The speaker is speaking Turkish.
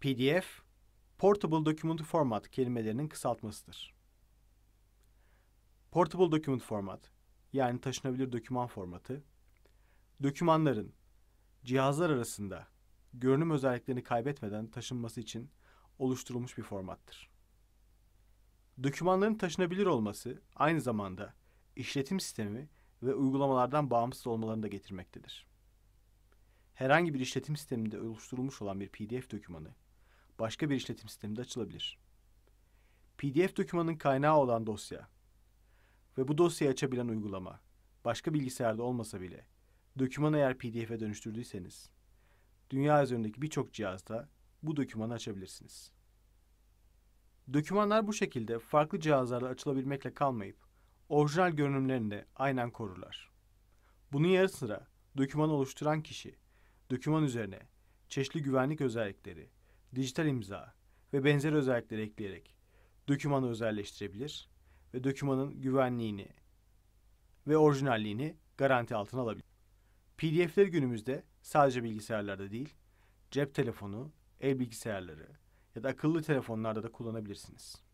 PDF, Portable Document Format kelimelerinin kısaltmasıdır. Portable Document Format, yani taşınabilir doküman formatı, dokümanların cihazlar arasında görünüm özelliklerini kaybetmeden taşınması için oluşturulmuş bir formattır. Dokümanların taşınabilir olması aynı zamanda işletim sistemi ve uygulamalardan bağımsız olmalarını da getirmektedir. Herhangi bir işletim sisteminde oluşturulmuş olan bir PDF dokümanı başka bir işletim sisteminde açılabilir. PDF dokümanın kaynağı olan dosya ve bu dosyayı açabilen uygulama başka bilgisayarda olmasa bile dokümanı eğer PDF'e dönüştürdüyseniz dünya üzerindeki birçok cihazda bu dokümanı açabilirsiniz. Dokümanlar bu şekilde farklı cihazlarda açılabilmekle kalmayıp orijinal görünümlerini de aynen korurlar. Bunun yarı sıra dokümanı oluşturan kişi doküman üzerine çeşitli güvenlik özellikleri dijital imza ve benzer özellikleri ekleyerek dokümanı özelleştirebilir ve dokümanın güvenliğini ve orijinalliğini garanti altına alabilir. PDF'ler günümüzde sadece bilgisayarlarda değil, cep telefonu, el bilgisayarları ya da akıllı telefonlarda da kullanabilirsiniz.